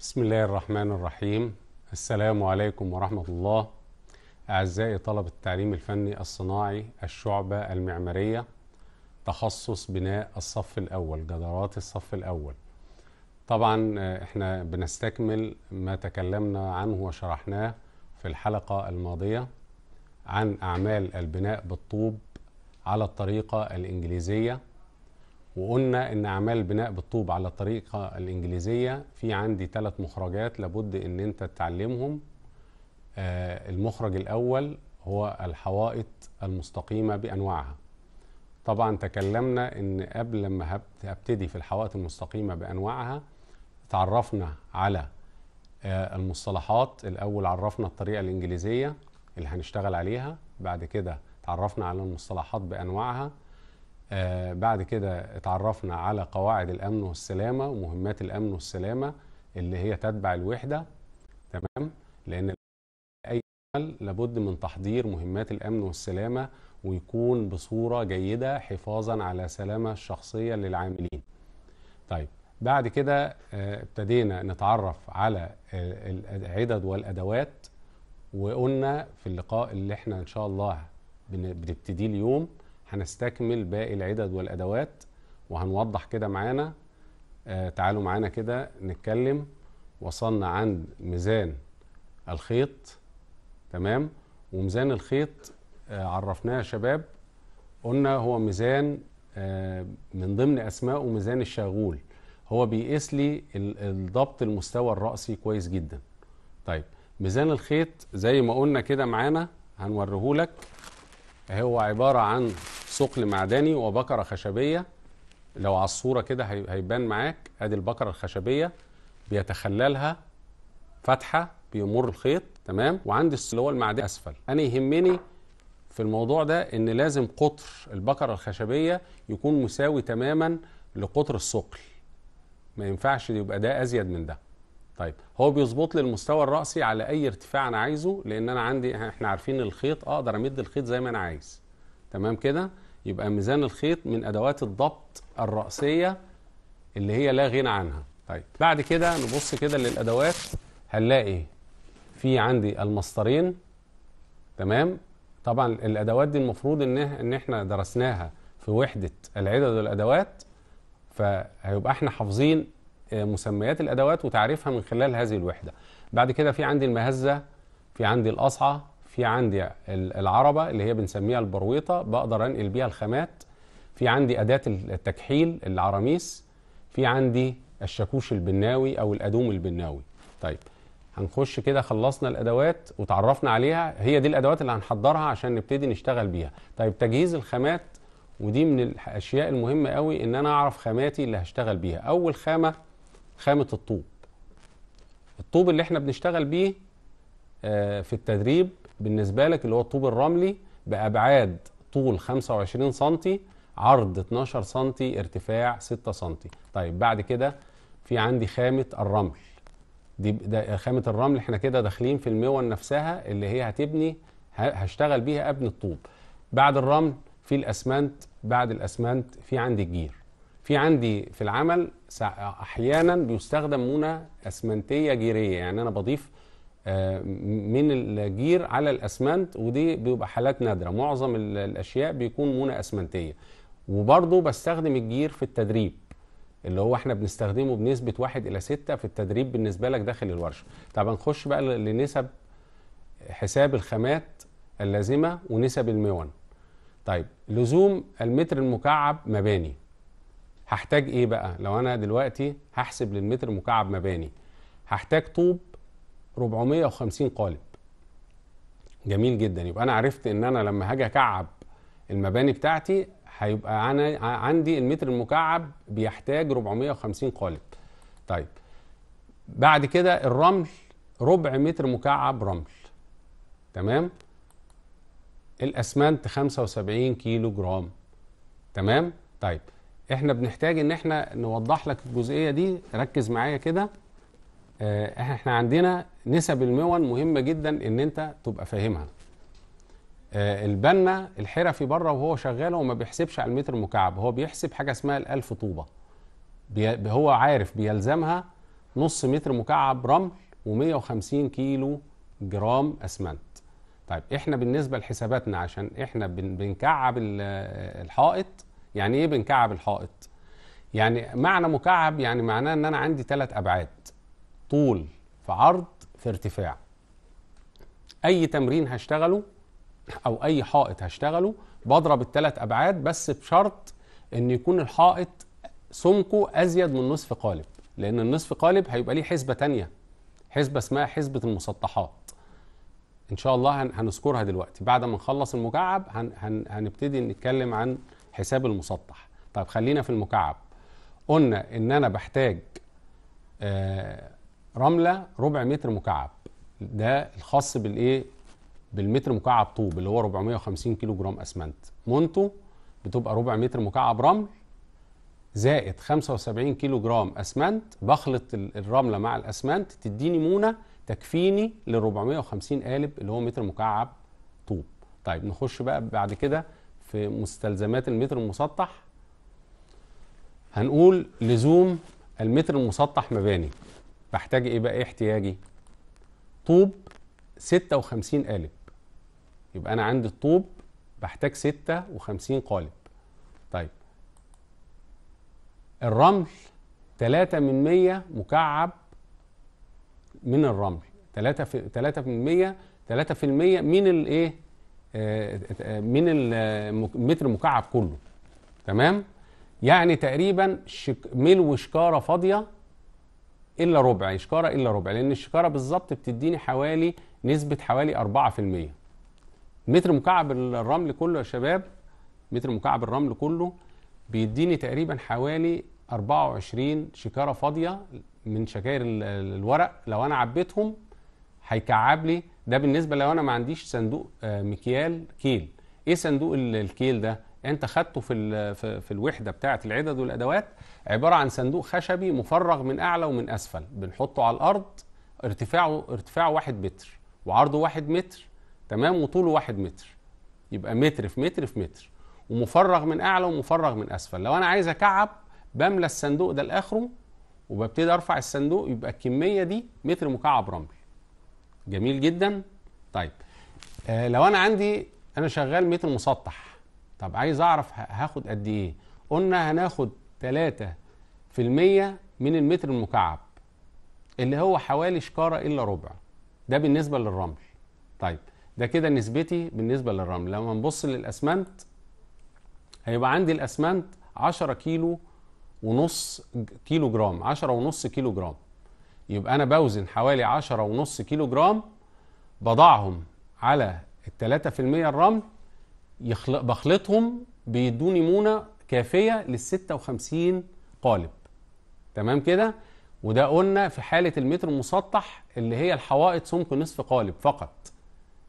بسم الله الرحمن الرحيم السلام عليكم ورحمة الله أعزائي طلبة التعليم الفني الصناعي الشعبة المعمارية تخصص بناء الصف الأول جدارات الصف الأول طبعا آه، احنا بنستكمل ما تكلمنا عنه وشرحناه في الحلقة الماضية عن أعمال البناء بالطوب على الطريقة الإنجليزية وقلنا ان اعمال بناء بالطوب على الطريقه الانجليزيه في عندي ثلاث مخرجات لابد ان انت تتعلمهم آه، المخرج الاول هو الحوائط المستقيمه بانواعها طبعا تكلمنا ان قبل ما هبتدي في الحوائط المستقيمه بانواعها تعرفنا على آه، المصطلحات الاول عرفنا الطريقه الانجليزيه اللي هنشتغل عليها بعد كده تعرفنا على المصطلحات بانواعها آه، بعد كده اتعرفنا على قواعد الامن والسلامه ومهمات الامن والسلامه اللي هي تتبع الوحده تمام لان اي عمل لابد من تحضير مهمات الامن والسلامه ويكون بصوره جيده حفاظا على سلامه الشخصيه للعاملين طيب بعد كده آه، ابتدينا نتعرف على العدد والادوات وقلنا في اللقاء اللي احنا ان شاء الله بنبتديه اليوم هنستكمل باقي العدد والادوات وهنوضح كده معانا آه تعالوا معانا كده نتكلم وصلنا عند ميزان الخيط تمام وميزان الخيط آه عرفناه يا شباب قلنا هو ميزان آه من ضمن اسمائه ميزان الشاغول هو بيقيس لي الضبط المستوى الرأسي كويس جدا طيب ميزان الخيط زي ما قلنا كده معانا هنوريه لك هو عبارة عن ثقل معدني وبكره خشبيه لو على الصوره كده هيبان معاك ادي البكره الخشبيه بيتخللها فتحه بيمر الخيط تمام وعندي اللي هو المعدني اسفل انا يهمني في الموضوع ده ان لازم قطر البكره الخشبيه يكون مساوي تماما لقطر الثقل ما ينفعش يبقى ده ازيد من ده طيب هو بيظبط لي المستوى الرأسي على أي ارتفاع أنا عايزه لأن أنا عندي إحنا عارفين الخيط أقدر أمد الخيط زي ما أنا عايز تمام كده يبقى ميزان الخيط من أدوات الضبط الرأسية اللي هي لا غنى عنها طيب بعد كده نبص كده للأدوات هنلاقي في عندي المسطرين تمام طبعا الأدوات دي المفروض إن إن إحنا درسناها في وحدة العدد والأدوات فهيبقى إحنا حافظين آه، مسميات الأدوات وتعريفها من خلال هذه الوحدة بعد كده في عندي المهزة في عندي القصعة في عندي العربه اللي هي بنسميها البرويطه بقدر انقل بيها الخامات في عندي اداه التكحيل العراميس في عندي الشاكوش البناوي او الادوم البناوي طيب هنخش كده خلصنا الادوات وتعرفنا عليها هي دي الادوات اللي هنحضرها عشان نبتدي نشتغل بيها طيب تجهيز الخامات ودي من الاشياء المهمه قوي ان انا اعرف خاماتي اللي هشتغل بيها اول خامه خامه الطوب الطوب اللي احنا بنشتغل بيه آه، في التدريب بالنسبه لك اللي هو الطوب الرملي بابعاد طول 25 سم عرض 12 سم ارتفاع 6 سم طيب بعد كده في عندي خامه الرمل دي ده خامه الرمل احنا كده داخلين في المون نفسها اللي هي هتبني هشتغل بيها ابني الطوب بعد الرمل في الاسمنت بعد الاسمنت في عندي الجير في عندي في العمل احيانا بيستخدم مونه اسمنتيه جيريه يعني انا بضيف آه، من الجير على الاسمنت ودي بيبقى حالات نادره معظم الاشياء بيكون مونه اسمنتيه وبرضه بستخدم الجير في التدريب اللي هو احنا بنستخدمه بنسبه واحد الى 6 في التدريب بالنسبه لك داخل الورشه طبعا نخش بقى لنسب حساب الخامات اللازمه ونسب الميون طيب لزوم المتر المكعب مباني هحتاج ايه بقى لو انا دلوقتي هحسب للمتر المكعب مباني هحتاج طوب 450 قالب جميل جدا يبقى انا عرفت ان انا لما هاجي اكعب المباني بتاعتي هيبقى انا عندي المتر المكعب بيحتاج 450 قالب طيب بعد كده الرمل ربع متر مكعب رمل تمام الاسمنت 75 كيلو جرام تمام طيب احنا بنحتاج ان احنا نوضح لك الجزئيه دي ركز معايا كده آه، احنا عندنا نسب المون مهمه جدا ان انت تبقى فاهمها آه، البنا الحرفي بره وهو شغال وما بيحسبش على المتر المكعب هو بيحسب حاجه اسمها الالف طوبه بي هو عارف بيلزمها نص متر مكعب رمل و150 كيلو جرام اسمنت طيب احنا بالنسبه لحساباتنا عشان احنا بن بنكعب الحائط يعني ايه بنكعب الحائط يعني معنى مكعب يعني معناه ان انا عندي ثلاث ابعاد طول في عرض في ارتفاع اي تمرين هشتغله او اي حائط هشتغله بضرب الثلاث ابعاد بس بشرط ان يكون الحائط سمكه ازيد من نصف قالب لان النصف قالب هيبقى ليه حسبه تانية حسبه اسمها حسبه المسطحات ان شاء الله هنذكرها دلوقتي بعد ما نخلص المكعب هن هن هنبتدي نتكلم عن حساب المسطح طيب خلينا في المكعب قلنا ان انا بحتاج آه رمله ربع متر مكعب ده الخاص بالايه بالمتر مكعب طوب اللي هو 450 كيلو جرام اسمنت مونتو بتبقى ربع متر مكعب رمل زائد 75 كيلو جرام اسمنت بخلط الرمله مع الاسمنت تديني مونه تكفيني لل 450 قالب اللي هو متر مكعب طوب طيب نخش بقى بعد كده في مستلزمات المتر المسطح هنقول لزوم المتر المسطح مباني بحتاج ايه بقى ايه احتياجي طوب 56 قالب يبقى انا عندي الطوب بحتاج 56 قالب طيب الرمل 3 من 100 مكعب من الرمل 3 في 3 من 100 3 في المية من الايه آه، آه، آه، من المتر مكعب كله تمام يعني تقريبا شك... ملو شكاره فاضيه الا ربع شكاره الا ربع لان الشكاره بالظبط بتديني حوالي نسبه حوالي 4% متر مكعب الرمل كله يا شباب متر مكعب الرمل كله بيديني تقريبا حوالي 24 شكاره فاضيه من شكاير الورق لو انا عبيتهم هيكعب لي ده بالنسبه لو انا ما عنديش صندوق آه، مكيال كيل ايه صندوق الكيل ده انت خدته في في الوحده بتاعه العدد والادوات عباره عن صندوق خشبي مفرغ من اعلى ومن اسفل بنحطه على الارض ارتفاعه ارتفاعه 1 متر وعرضه 1 متر تمام وطوله 1 متر يبقى متر في متر في متر ومفرغ من اعلى ومفرغ من اسفل لو انا عايز اكعب بملى الصندوق ده لاخره وببتدي ارفع الصندوق يبقى الكميه دي متر مكعب رمل جميل جدا طيب آه لو انا عندي انا شغال متر مسطح طب عايز اعرف هاخد قد ايه قلنا هناخد 3% من المتر المكعب اللي هو حوالي شكاره الا ربع ده بالنسبه للرمل طيب ده كده نسبتي بالنسبه للرمل لما نبص للاسمنت هيبقى عندي الاسمنت 10 كيلو ونص كيلو جرام 10 ونص كيلو جرام يبقى انا بوزن حوالي 10 ونص كيلو جرام بضعهم على ال 3% الرمل يخلق بخلطهم بيدوني مونه كافيه لل 56 قالب تمام كده وده قلنا في حاله المتر المسطح اللي هي الحوائط سمك نصف قالب فقط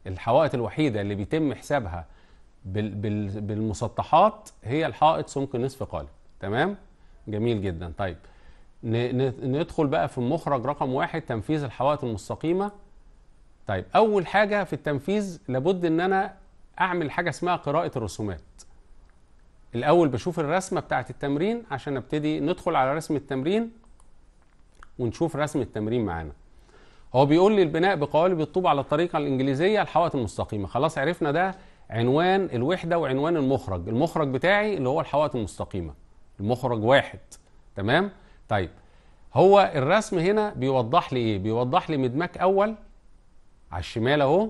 الحوائط الوحيده اللي بيتم حسابها بالمسطحات هي الحائط سمك نصف قالب تمام جميل جدا طيب ندخل بقى في المخرج رقم واحد تنفيذ الحوائط المستقيمه طيب اول حاجه في التنفيذ لابد ان انا اعمل حاجه اسمها قراءه الرسومات الاول بشوف الرسمه بتاعه التمرين عشان ابتدي ندخل على رسم التمرين ونشوف رسم التمرين معانا هو بيقول لي البناء بقوالب الطوب على الطريقه الانجليزيه الحوائط المستقيمه خلاص عرفنا ده عنوان الوحده وعنوان المخرج المخرج بتاعي اللي هو الحوائط المستقيمه المخرج واحد تمام طيب هو الرسم هنا بيوضح لي ايه بيوضح لي مدمك اول على الشمال اهو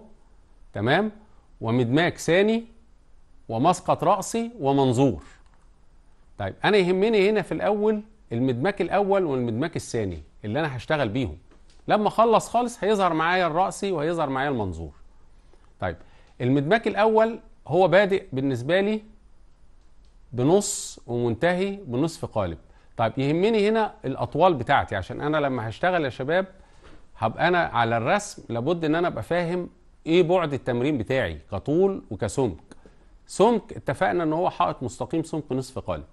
تمام ومدماك ثاني ومسقط رأسي ومنظور طيب أنا يهمني هنا في الأول المدماك الأول والمدماك الثاني اللي أنا هشتغل بيهم لما أخلص خالص هيظهر معايا الرأسي وهيظهر معايا المنظور طيب المدماك الأول هو بادئ بالنسبة لي بنص ومنتهي بنصف قالب طيب يهمني هنا الأطوال بتاعتي عشان أنا لما هشتغل يا شباب هبقى أنا على الرسم لابد إن أنا أبقى فاهم ايه بعد التمرين بتاعي كطول وكسمك سمك اتفقنا ان هو حائط مستقيم سمك نصف قالب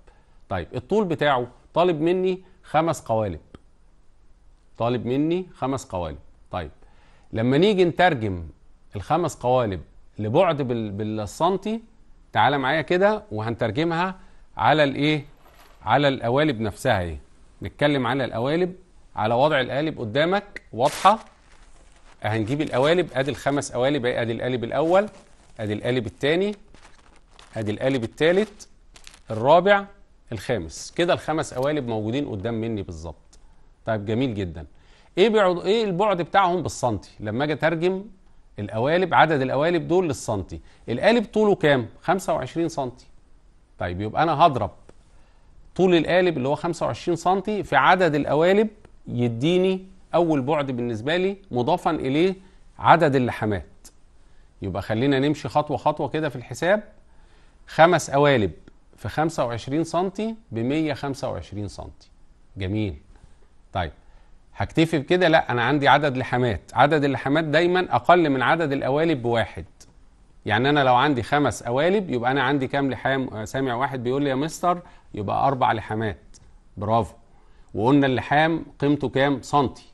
طيب الطول بتاعه طالب مني خمس قوالب طالب مني خمس قوالب طيب لما نيجي نترجم الخمس قوالب لبعد بالسنتي تعالى معايا كده وهنترجمها على الايه على القوالب نفسها ايه نتكلم على القوالب على وضع القالب قدامك واضحه هنجيب القوالب ادي الخمس قوالب ادي القالب الاول ادي القالب الثاني ادي القالب الثالث الرابع الخامس كده الخمس قوالب موجودين قدام مني بالظبط طيب جميل جدا ايه بعد ايه البعد بتاعهم بالسنتي لما اجي اترجم القوالب عدد القوالب دول للسنتي القالب طوله كام 25 سنتي طيب يبقى انا هضرب طول القالب اللي هو 25 سنتي في عدد القوالب يديني اول بعد بالنسبه لي مضافا اليه عدد اللحمات يبقى خلينا نمشي خطوه خطوه كده في الحساب خمس قوالب في 25 سم ب 125 سم جميل طيب هكتفي بكده لا انا عندي عدد لحمات عدد اللحمات دايما اقل من عدد القوالب بواحد يعني انا لو عندي خمس قوالب يبقى انا عندي كام لحام آه، سامع واحد بيقول لي يا مستر يبقى اربع لحمات برافو وقلنا اللحام قيمته كام سنتي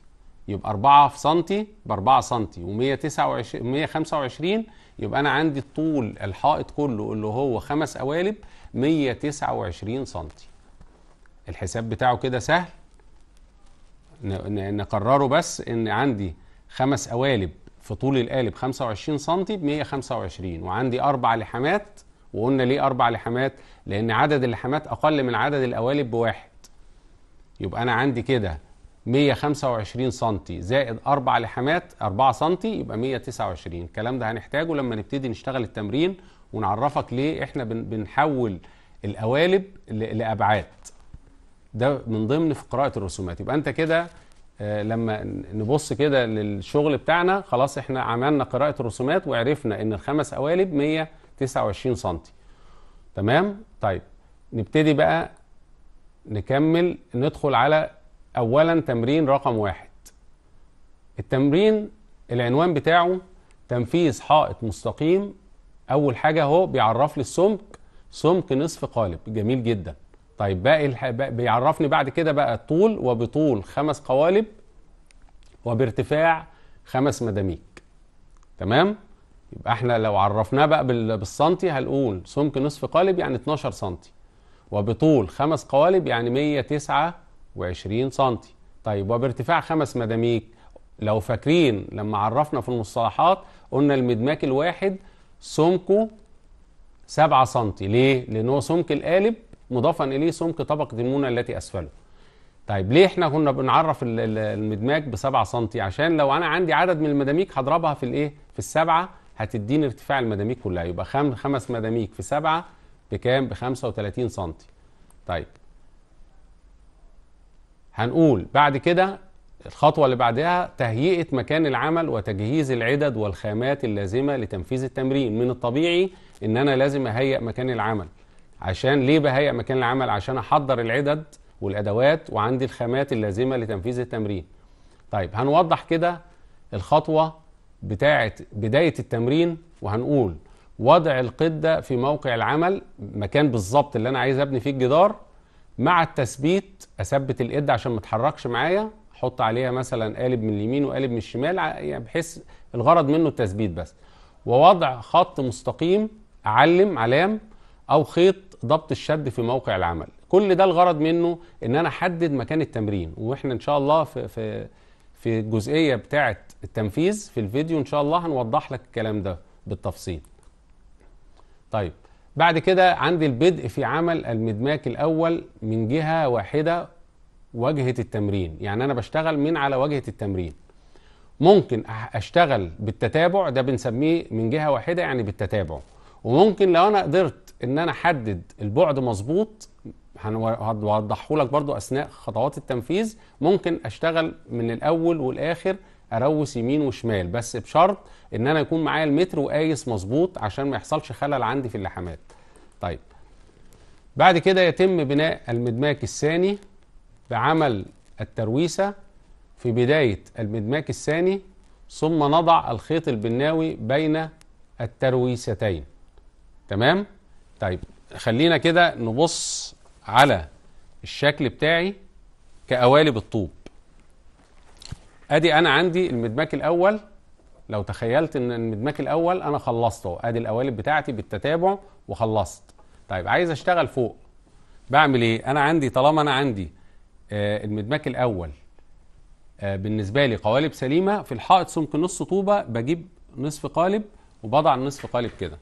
يبقى 4 في سنتي ب 4 سنتي و129 125 يبقى انا عندي الطول الحائط كله اللي هو خمس قوالب 129 سنتي الحساب بتاعه كده سهل نقرره بس ان عندي خمس قوالب في طول القالب 25 سنتي ب 125 وعندي اربع لحامات وقلنا ليه اربع لحامات لان عدد اللحامات اقل من عدد القوالب بواحد يبقى انا عندي كده 125 سم زائد أربع لحامات 4 سم يبقى 129 الكلام ده هنحتاجه لما نبتدي نشتغل التمرين ونعرفك ليه احنا بنحول القوالب لأبعاد ده من ضمن في قراءة الرسومات يبقى أنت كده آه، لما نبص كده للشغل بتاعنا خلاص احنا عملنا قراءة الرسومات وعرفنا ان الخمس قوالب 129 سم تمام طيب نبتدي بقى نكمل ندخل على أولا تمرين رقم واحد التمرين العنوان بتاعه تنفيذ حائط مستقيم أول حاجة أهو بيعرف لي السمك سمك نصف قالب جميل جدا طيب باقي بيعرفني بعد كده بقى الطول وبطول خمس قوالب وبارتفاع خمس مداميك تمام يبقى احنا لو عرفناه بقى بالسنتي هنقول سمك نصف قالب يعني 12 سنتي وبطول خمس قوالب يعني 109 وعشرين سنتي طيب وبارتفاع خمس مداميك لو فاكرين لما عرفنا في المصطلحات قلنا المدماك الواحد سمكه سبعة سنتي ليه؟ لأن هو سمك القالب مضافا إليه سمك طبقة المونة التي أسفله طيب ليه احنا كنا بنعرف المدماك بسبعة سنتي عشان لو انا عندي عدد من المداميك هضربها في الايه في السبعة هتديني ارتفاع المداميك كلها يبقى خمس مداميك في سبعة بكام ب 35 سنتي طيب هنقول بعد كده الخطوة اللي بعدها تهيئة مكان العمل وتجهيز العدد والخامات اللازمة لتنفيذ التمرين من الطبيعي ان انا لازم اهيئ مكان العمل عشان ليه بهيئ مكان العمل عشان احضر العدد والادوات وعندي الخامات اللازمة لتنفيذ التمرين طيب هنوضح كده الخطوة بتاعة بداية التمرين وهنقول وضع القدة في موقع العمل مكان بالظبط اللي انا عايز ابني فيه الجدار مع التثبيت اثبت الايد عشان ما تتحركش معايا احط عليها مثلا قالب من اليمين وقالب من الشمال يعني بحيث الغرض منه التثبيت بس ووضع خط مستقيم اعلم علام او خيط ضبط الشد في موقع العمل كل ده الغرض منه ان انا احدد مكان التمرين واحنا ان شاء الله في في في الجزئيه بتاعه التنفيذ في الفيديو ان شاء الله هنوضح لك الكلام ده بالتفصيل طيب بعد كده عندي البدء في عمل المدماك الأول من جهة واحدة واجهة التمرين يعني أنا بشتغل من على واجهة التمرين ممكن أشتغل بالتتابع ده بنسميه من جهة واحدة يعني بالتتابع وممكن لو أنا قدرت إن أنا أحدد البعد مظبوط هنوضحه لك برضو أثناء خطوات التنفيذ ممكن أشتغل من الأول والآخر اروس يمين وشمال بس بشرط ان انا يكون معايا المتر وقايس مظبوط عشان ما يحصلش خلل عندي في اللحامات طيب بعد كده يتم بناء المدماك الثاني بعمل الترويسه في بدايه المدماك الثاني ثم نضع الخيط البناوي بين الترويستين تمام طيب خلينا كده نبص على الشكل بتاعي كقوالب الطوب ادي انا عندي المدماك الاول لو تخيلت ان المدماك الاول انا خلصته ادي القوالب بتاعتي بالتتابع وخلصت طيب عايز اشتغل فوق بعمل ايه انا عندي طالما انا عندي آه المدماك الاول آه بالنسبه لي قوالب سليمه في الحائط سمك نص طوبه بجيب نصف قالب وبضع النصف قالب كده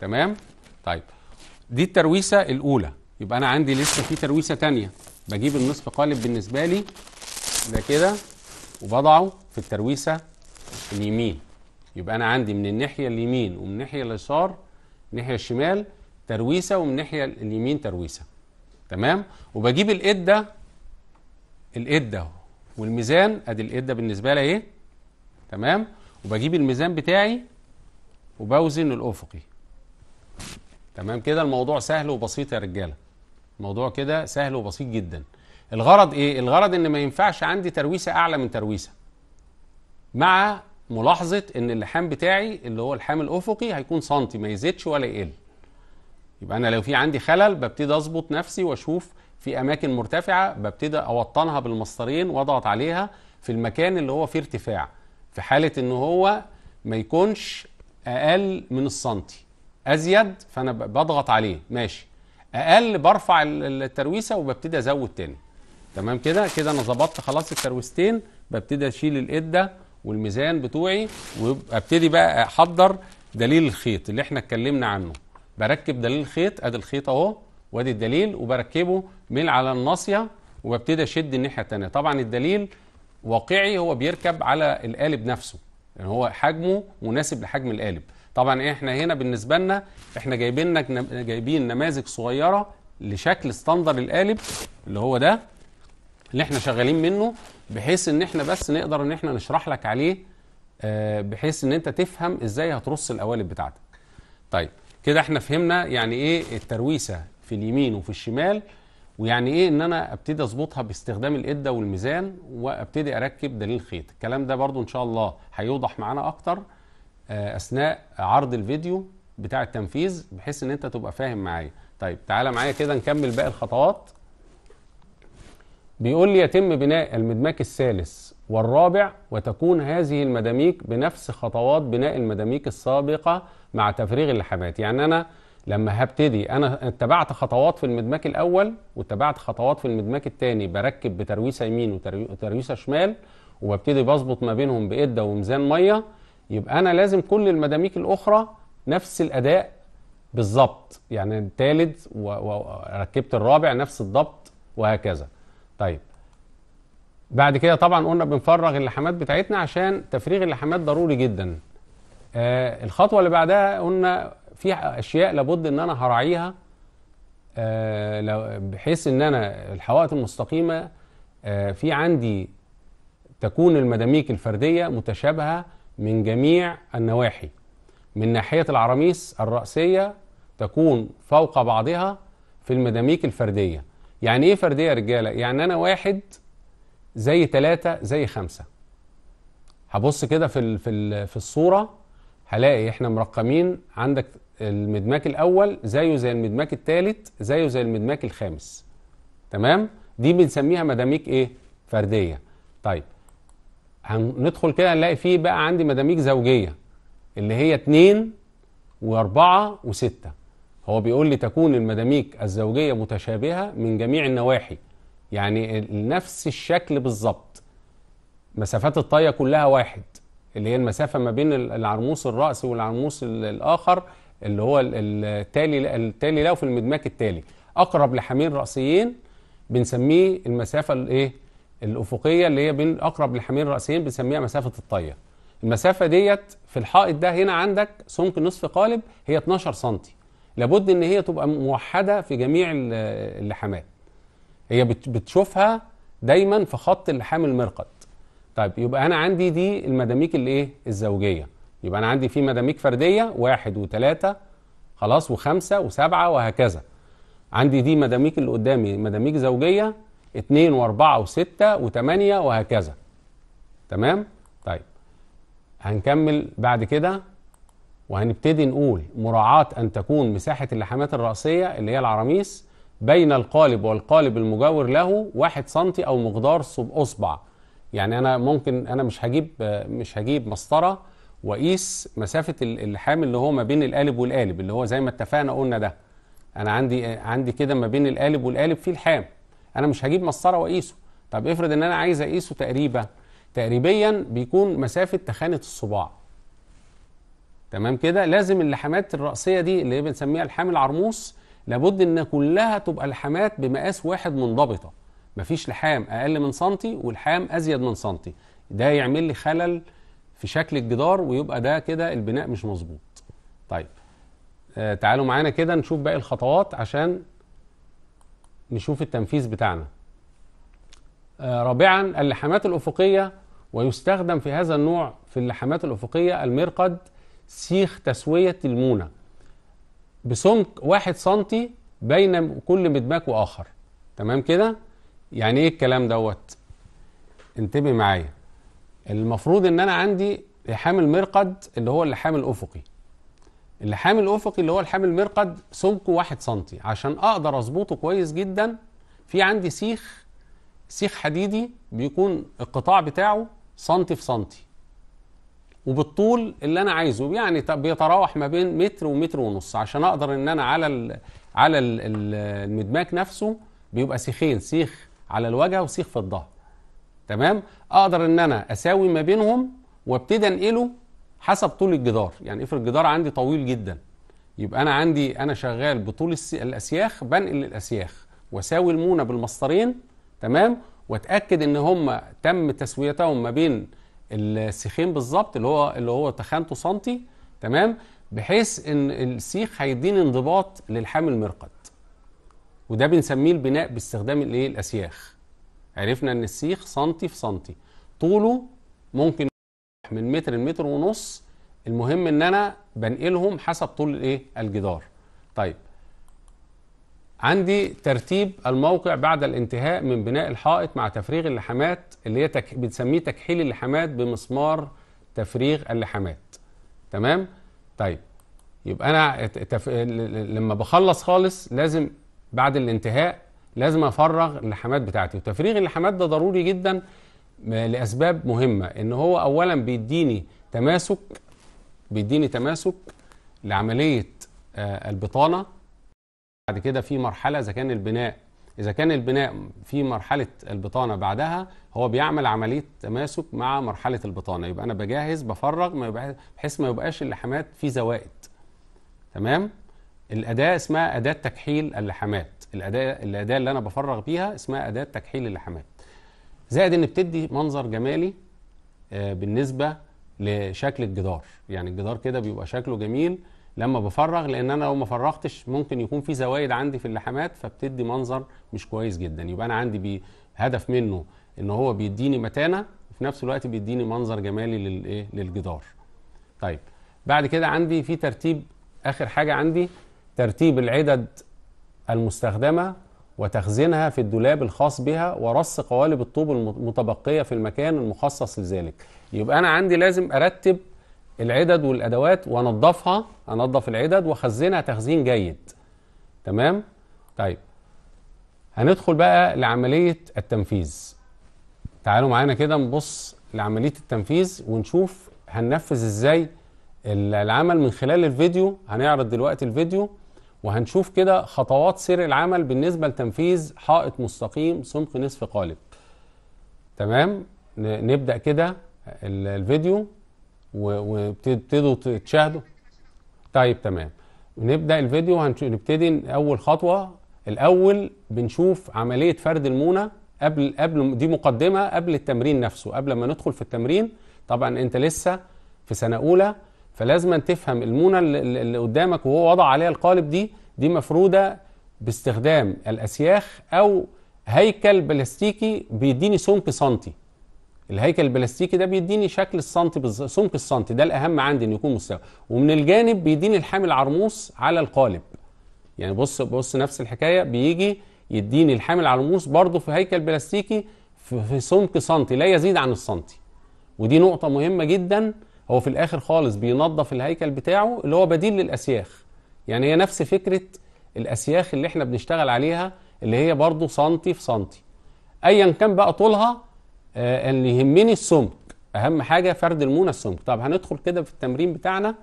تمام طيب دي الترويسه الاولى يبقى انا عندي لسه في ترويسه تانية بجيب النصف قالب بالنسبه لي ده كده وبضعه في الترويسة اليمين يبقى أنا عندي من الناحية اليمين ومن الناحية اليسار الناحية الشمال ترويسة ومن الناحية اليمين ترويسة تمام وبجيب الإدة الإدة والميزان أدي الإدة بالنسبة لي إيه تمام وبجيب الميزان بتاعي وبوزن الأفقي تمام كده الموضوع سهل وبسيط يا رجالة الموضوع كده سهل وبسيط جدا الغرض ايه الغرض ان ما ينفعش عندي ترويسه اعلى من ترويسه مع ملاحظه ان اللحام بتاعي اللي هو اللحام الافقي هيكون سنتي ما يزيدش ولا يقل يبقى انا لو في عندي خلل ببتدي اظبط نفسي واشوف في اماكن مرتفعه ببتدي اوطنها بالمسطرين واضغط عليها في المكان اللي هو فيه ارتفاع في حاله ان هو ما يكونش اقل من السنتي ازيد فانا بضغط عليه ماشي اقل برفع الترويسه وببتدي ازود تاني تمام كده كده انا ظبطت خلاص الكروستين ببتدي اشيل الاده والميزان بتوعي وابتدي بقى احضر دليل الخيط اللي احنا اتكلمنا عنه بركب دليل الخيط ادي الخيط اهو وادي الدليل وبركبه من على الناصيه وببتدي اشد الناحيه الثانيه طبعا الدليل واقعي هو بيركب على القالب نفسه يعني هو حجمه مناسب لحجم القالب طبعا احنا هنا بالنسبه لنا احنا جايبين جايبين نماذج صغيره لشكل ستاندر القالب اللي هو ده اللي احنا شغالين منه بحيث ان احنا بس نقدر ان احنا نشرح لك عليه آه، بحيث ان انت تفهم ازاي هترص القوالب بتاعتك طيب كده احنا فهمنا يعني ايه الترويسه في اليمين وفي الشمال ويعني ايه ان انا ابتدي اظبطها باستخدام الاده والميزان وابتدي اركب دليل خيط الكلام ده برضو ان شاء الله هيوضح معانا اكتر آه، اثناء عرض الفيديو بتاع التنفيذ بحيث ان انت تبقى فاهم معايا طيب تعالى معايا كده نكمل باقي الخطوات بيقول لي يتم بناء المدماك الثالث والرابع وتكون هذه المداميك بنفس خطوات بناء المداميك السابقة مع تفريغ اللحمات يعني أنا لما هبتدي أنا اتبعت خطوات في المدماك الأول واتبعت خطوات في المدماك الثاني بركب بترويسة يمين وترويسة شمال وببتدي بظبط ما بينهم بإدة وميزان مية يبقى أنا لازم كل المداميك الأخرى نفس الأداء بالظبط يعني الثالث وركبت الرابع نفس الضبط وهكذا طيب بعد كده طبعا قلنا بنفرغ اللحمات بتاعتنا عشان تفريغ اللحمات ضروري جدا آه الخطوه اللي بعدها قلنا في اشياء لابد ان انا هراعيها آه لو بحيث ان انا الحوائط المستقيمه آه في عندي تكون المداميك الفرديه متشابهه من جميع النواحي من ناحيه العراميس الراسيه تكون فوق بعضها في المداميك الفرديه يعني ايه فرديه يا رجاله يعني انا واحد زي ثلاثة زي خمسة هبص كده في في في الصوره هلاقي احنا مرقمين عندك المدماك الاول زيه زي المدماك الثالث زيه زي المدماك الخامس تمام دي بنسميها مداميك ايه فرديه طيب هندخل كده نلاقي فيه بقى عندي مداميك زوجيه اللي هي اتنين واربعه وسته هو بيقول لي تكون المداميك الزوجية متشابهة من جميع النواحي يعني نفس الشكل بالظبط مسافات الطاية كلها واحد اللي هي المسافة ما بين العرموس الرأس والعرموس الآخر اللي هو التالي التالي له في المدماك التالي أقرب لحامين رأسيين بنسميه المسافة الإيه؟ الأفقية اللي هي بين أقرب لحامين رأسيين بنسميها مسافة الطاية المسافة ديت في الحائط ده هنا عندك سمك نصف قالب هي 12 سنتي لابد ان هي تبقى موحده في جميع اللحامات هي بتشوفها دايما في خط اللحام المرقد طيب يبقى انا عندي دي المداميك اللي ايه الزوجيه يبقى انا عندي في مداميك فرديه واحد وثلاثه خلاص وخمسه وسبعه وهكذا عندي دي مداميك اللي قدامي مداميك زوجيه اتنين واربعه وسته وثمانيه وهكذا تمام طيب هنكمل بعد كده وهنبتدي نقول مراعاة أن تكون مساحة اللحامات الرأسية اللي هي العراميس بين القالب والقالب المجاور له واحد سنتي أو مقدار أصبع يعني أنا ممكن أنا مش هجيب مش هجيب مسطرة وأقيس مسافة اللحام اللي هو ما بين القالب والقالب اللي هو زي ما اتفقنا قلنا ده أنا عندي عندي كده ما بين القالب والقالب في لحام أنا مش هجيب مسطرة وأقيسه طب افرض إن أنا عايز أقيسه تقريبا تقريبا بيكون مسافة تخانة الصباع تمام كده لازم اللحمات الرأسية دي اللي بنسميها لحام العرموس لابد ان كلها تبقى لحمات بمقاس واحد منضبطه مفيش لحام اقل من سنتي والحام ازيد من سنتي ده يعمل لي خلل في شكل الجدار ويبقى ده كده البناء مش مظبوط طيب آه تعالوا معانا كده نشوف باقي الخطوات عشان نشوف التنفيذ بتاعنا آه رابعا اللحامات الافقيه ويستخدم في هذا النوع في اللحامات الافقيه المرقد سيخ تسوية المونة بسمك واحد سنتي بين كل مدباك وآخر تمام كده؟ يعني إيه الكلام دوت؟ انتبه معايا المفروض إن أنا عندي لحام المرقد اللي هو اللحام الأفقي اللحام الأفقي اللي هو لحام المرقد سمكه واحد سنتي عشان أقدر أظبطه كويس جدا في عندي سيخ سيخ حديدي بيكون القطاع بتاعه سنتي في سنتي وبالطول اللي انا عايزه يعني بيتراوح ما بين متر ومتر ونص عشان اقدر ان انا على ال على ال المدماك نفسه بيبقى سيخين سيخ على الوجه وسيخ في الظهر تمام اقدر ان انا اساوي ما بينهم وابتدي انقله حسب طول الجدار يعني افرض الجدار عندي طويل جدا يبقى انا عندي انا شغال بطول الاسياخ بنقل الاسياخ واساوي المونه بالمسطرين تمام واتاكد ان هم تم تسويتهم ما بين السيخين بالظبط اللي هو اللي هو تخانته سنتي تمام بحيث ان السيخ هيديني انضباط للحام المرقد وده بنسميه البناء باستخدام الايه الاسياخ عرفنا ان السيخ سنتي في سنتي طوله ممكن من متر لمتر ونص المهم ان انا بنقلهم حسب طول الايه الجدار طيب عندي ترتيب الموقع بعد الانتهاء من بناء الحائط مع تفريغ اللحامات اللي هي تك... بنسميه تكحيل اللحامات بمسمار تفريغ اللحامات تمام طيب يبقى انا تف... لما بخلص خالص لازم بعد الانتهاء لازم افرغ اللحامات بتاعتي وتفريغ اللحامات ده ضروري جدا لاسباب مهمه ان هو اولا بيديني تماسك بيديني تماسك لعمليه آه، البطانه بعد كده في مرحله اذا كان البناء اذا كان البناء في مرحله البطانه بعدها هو بيعمل عمليه تماسك مع مرحله البطانه يبقى انا بجهز بفرغ ما يبقى بحيث ما يبقاش اللحامات في زوائد تمام الاداه اسمها اداه تكحيل اللحامات الاداه الاداه اللي انا بفرغ بيها اسمها اداه تكحيل اللحامات زائد ان بتدي منظر جمالي آه، بالنسبه لشكل الجدار يعني الجدار كده بيبقى شكله جميل لما بفرغ لان انا لو ما فرغتش ممكن يكون في زوايد عندي في اللحمات فبتدي منظر مش كويس جدا يبقى انا عندي هدف منه ان هو بيديني متانه وفي نفس الوقت بيديني منظر جمالي للايه للجدار طيب بعد كده عندي في ترتيب اخر حاجه عندي ترتيب العدد المستخدمه وتخزينها في الدولاب الخاص بها ورص قوالب الطوب المتبقيه في المكان المخصص لذلك يبقى انا عندي لازم ارتب العدد والادوات وانضفها انضف العدد واخزنها تخزين جيد تمام طيب هندخل بقى لعمليه التنفيذ تعالوا معانا كده نبص لعمليه التنفيذ ونشوف هننفذ ازاي العمل من خلال الفيديو هنعرض دلوقتي الفيديو وهنشوف كده خطوات سير العمل بالنسبه لتنفيذ حائط مستقيم سمق نصف قالب تمام نبدا كده الفيديو وابتدوا تشاهدوا طيب تمام نبدا الفيديو هنبتدي اول خطوه الاول بنشوف عمليه فرد المونه قبل قبل دي مقدمه قبل التمرين نفسه قبل ما ندخل في التمرين طبعا انت لسه في سنه اولى فلازم تفهم المونه اللي قدامك وهو وضع عليها القالب دي دي مفروده باستخدام الاسياخ او هيكل بلاستيكي بيديني سمك سنتي الهيكل البلاستيكي ده بيديني شكل السنتي بالظبط سمك السنتي ده الاهم عندي انه يكون مستوي ومن الجانب بيديني الحامل العرموس على القالب يعني بص بص نفس الحكايه بيجي يديني الحامل العرموس برضه في هيكل بلاستيكي في سمك سنتي لا يزيد عن السنتي ودي نقطه مهمه جدا هو في الاخر خالص بينظف الهيكل بتاعه اللي هو بديل للاسياخ يعني هي نفس فكره الاسياخ اللي احنا بنشتغل عليها اللي هي برضه سنتي في سنتي ايا كان بقى طولها آه، اللي يهمني السمك اهم حاجه فرد المونه السمك طب هندخل كده في التمرين بتاعنا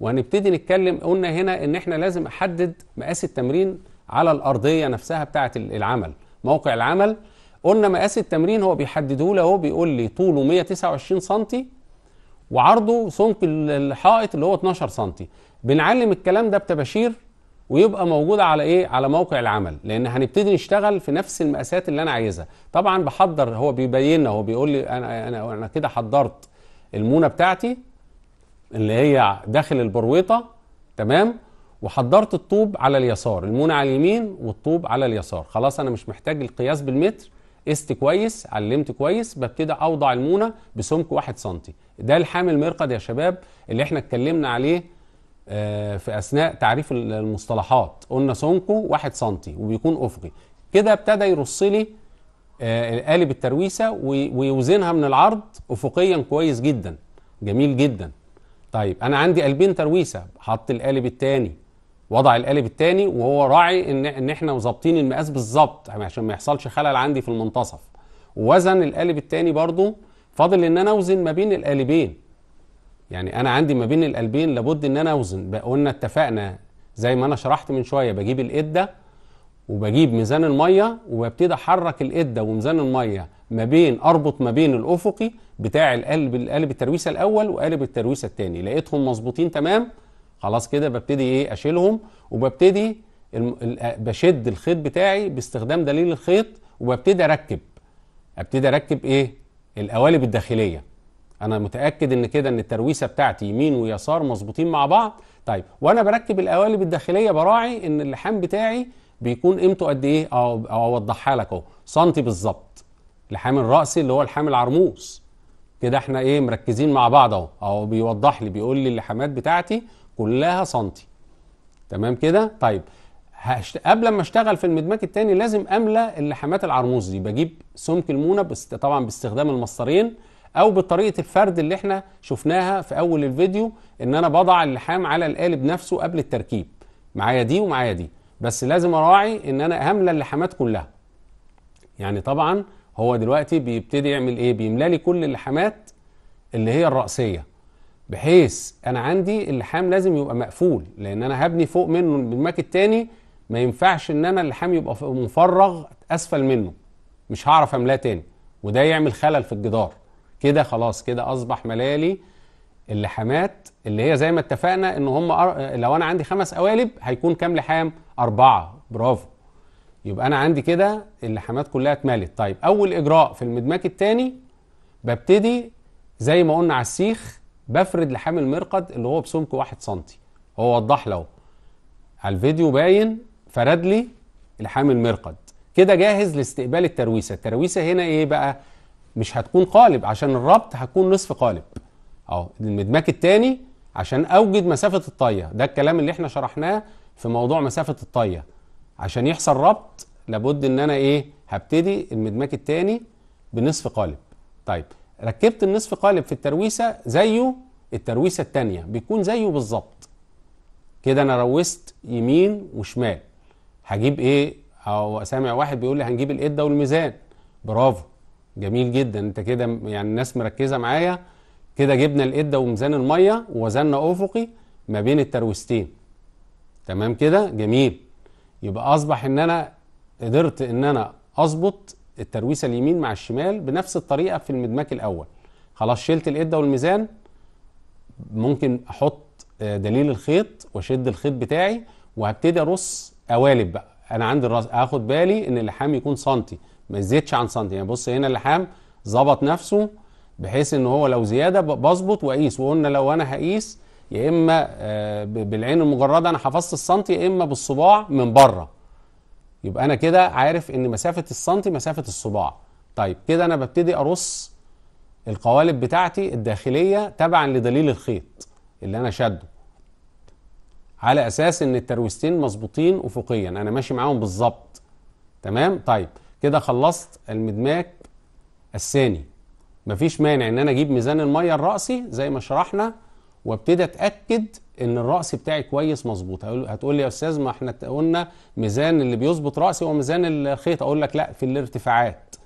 وهنبتدي نتكلم قلنا هنا ان احنا لازم احدد مقاس التمرين على الارضيه نفسها بتاعه العمل موقع العمل قلنا مقاس التمرين هو بيحدده لي اهو بيقول لي طوله 129 سم وعرضه سمك الحائط اللي هو 12 سم بنعلم الكلام ده بتباشير ويبقى موجود على ايه على موقع العمل لان هنبتدي نشتغل في نفس المقاسات اللي انا عايزها طبعا بحضر هو بيبين لنا هو بيقول لي انا انا انا كده حضرت المونه بتاعتي اللي هي داخل البرويطه تمام وحضرت الطوب على اليسار المونه على اليمين والطوب على اليسار خلاص انا مش محتاج القياس بالمتر قست كويس علمت كويس ببتدي اوضع المونه بسمك 1 سم ده الحامل مرقد يا شباب اللي احنا اتكلمنا عليه آه، في اثناء تعريف المصطلحات قلنا سمكه 1 سم وبيكون افقي كده ابتدى يرص لي آه، قالب الترويسه ويوزنها من العرض افقيا كويس جدا جميل جدا طيب انا عندي قلبين ترويسه حط القالب الثاني وضع القالب الثاني وهو راعي ان ان احنا ظابطين المقاس بالظبط يعني عشان ما يحصلش خلل عندي في المنتصف ووزن القالب الثاني برضو فاضل ان انا اوزن ما بين القالبين يعني انا عندي ما بين القلبين لابد ان انا اوزن قلنا اتفقنا زي ما انا شرحت من شويه بجيب الاده وبجيب ميزان الميه وببتدي احرك الاده وميزان الميه ما بين اربط ما بين الافقي بتاع القلب القلب الترويسه الاول وقالب الترويسه الثاني لقيتهم مظبوطين تمام خلاص كده ببتدي ايه اشيلهم وببتدي بشد الخيط بتاعي باستخدام دليل الخيط وببتدي اركب ابتدي اركب ايه القوالب الداخليه انا متاكد ان كده ان الترويسه بتاعتي يمين ويسار مظبوطين مع بعض طيب وانا بركب القوالب الداخليه براعي ان اللحام بتاعي بيكون قيمته قد ايه او اوضحها لك اهو سنتي بالظبط لحام الراس اللي هو لحام العرموس كده احنا ايه مركزين مع بعض اهو اهو بيوضح لي بيقول لي اللحامات بتاعتي كلها سنتي تمام كده طيب هشت... قبل ما اشتغل في المدماك الثاني لازم املى اللحامات العرموز دي بجيب سمك المونه بس... طبعا باستخدام المسطرين او بطريقه الفرد اللي احنا شفناها في اول الفيديو ان انا بضع اللحام على القالب نفسه قبل التركيب معايا دي ومعايا دي بس لازم اراعي ان انا املى اللحامات كلها يعني طبعا هو دلوقتي بيبتدي يعمل ايه بيملى لي كل اللحامات اللي هي الرأسيه بحيث انا عندي اللحام لازم يبقى مقفول لان انا هبني فوق منه البرماك التاني ما ينفعش ان انا اللحام يبقى مفرغ اسفل منه مش هعرف املاه تاني وده يعمل خلل في الجدار كده خلاص كده اصبح ملالي اللحامات اللي هي زي ما اتفقنا ان هم لو انا عندي خمس قوالب هيكون كام لحام؟ اربعه برافو يبقى انا عندي كده اللحامات كلها اتملت طيب اول اجراء في المدماك الثاني ببتدي زي ما قلنا على السيخ بفرد لحام المرقد اللي هو بسمك 1 سم هو وضح له على الفيديو باين فرد لي لحام المرقد كده جاهز لاستقبال الترويسه الترويسه هنا ايه بقى مش هتكون قالب عشان الربط هتكون نصف قالب اهو المدماك الثاني عشان اوجد مسافه الطيه ده الكلام اللي احنا شرحناه في موضوع مسافه الطيه عشان يحصل ربط لابد ان انا ايه هبتدي المدماك الثاني بنصف قالب طيب ركبت النصف قالب في الترويسه زيه الترويسه الثانيه بيكون زيه بالظبط كده انا روست يمين وشمال هجيب ايه او سامع واحد بيقول لي هنجيب القده والميزان برافو جميل جدا انت كده يعني الناس مركزه معايا كده جبنا الاده وميزان الميه ووزننا افقي ما بين الترويستين تمام كده جميل يبقى اصبح ان انا قدرت ان انا اظبط الترويسه اليمين مع الشمال بنفس الطريقه في المدماك الاول خلاص شلت الاده والميزان ممكن احط آه، دليل الخيط واشد الخيط بتاعي وهبتدي ارص قوالب بقى انا عندي الراس اخد بالي ان اللحام يكون سنتي ما يزيدش عن سنتي يعني بص هنا اللحام ظبط نفسه بحيث ان هو لو زياده بظبط واقيس وقلنا لو انا هقيس يا اما آه، بالعين المجرده انا حفظت السنتي يا اما بالصباع من بره يبقى انا كده عارف ان مسافه السنتي مسافه الصباع طيب كده انا ببتدي ارص القوالب بتاعتي الداخليه تبعا لدليل الخيط اللي انا شده على اساس ان الترويستين مظبوطين افقيا انا ماشي معاهم بالظبط تمام طيب كده خلصت المدماك الثاني مفيش مانع ان انا اجيب ميزان الميه الراسي زي ما شرحنا وابتدي اتاكد ان الراس بتاعي كويس مظبوط هتقول لي يا استاذ ما احنا قلنا ميزان اللي بيظبط راسي هو ميزان الخيط اقول لك لا في الارتفاعات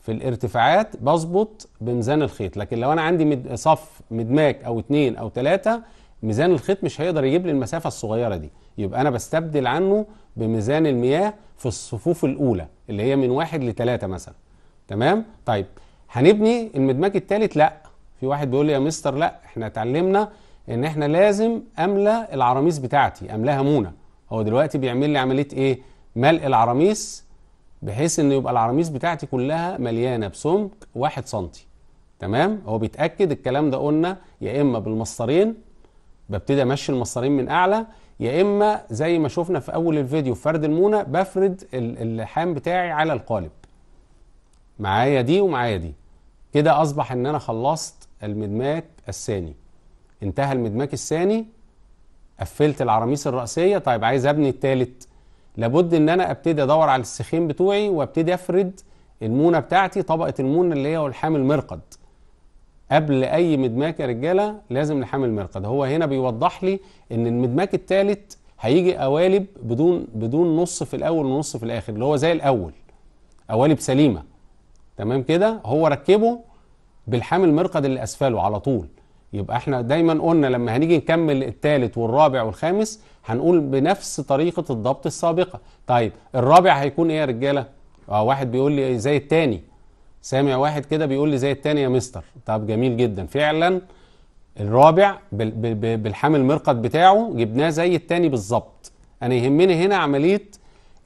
في الارتفاعات بظبط بميزان الخيط لكن لو انا عندي صف مدماك او اتنين او تلاته ميزان الخيط مش هيقدر يجيب لي المسافه الصغيره دي يبقى انا بستبدل عنه بميزان المياه في الصفوف الاولى اللي هي من واحد لثلاثه مثلا تمام طيب هنبني المدماج الثالث لا في واحد بيقول لي يا مستر لا احنا اتعلمنا ان احنا لازم املى العراميس بتاعتي املاها مونه هو دلوقتي بيعمل لي عمليه ايه ملء العراميس بحيث ان يبقى العراميس بتاعتي كلها مليانه بسمك واحد سنتي تمام هو بيتاكد الكلام ده قلنا يا اما بالمسطرين ببتدي امشي المسارين من اعلى يا اما زي ما شفنا في اول الفيديو في فرد المونه بفرد اللحام بتاعي على القالب معايا دي ومعايا دي كده اصبح ان انا خلصت المدماك الثاني انتهى المدماك الثاني قفلت العراميس الرأسية طيب عايز ابني الثالث لابد ان انا ابتدي ادور على السيخين بتوعي وابتدي افرد المونة بتاعتي طبقة المونة اللي هي ولحام المرقد قبل اي مدماك يا رجاله لازم نحمل مرقد هو هنا بيوضح لي ان المدماك الثالث هيجي قوالب بدون بدون نص في الاول ونص في الاخر اللي هو زي الاول قوالب سليمه تمام كده هو ركبه بالحامل مرقد اللي اسفله على طول يبقى احنا دايما قلنا لما هنيجي نكمل الثالث والرابع والخامس هنقول بنفس طريقه الضبط السابقه طيب الرابع هيكون ايه يا رجاله اه واحد بيقول لي زي الثاني سامع واحد كده بيقول لي زي التاني يا مستر طب جميل جدا فعلا الرابع بالحامل المرقد بتاعه جبناه زي التاني بالظبط انا يهمني هنا عمليه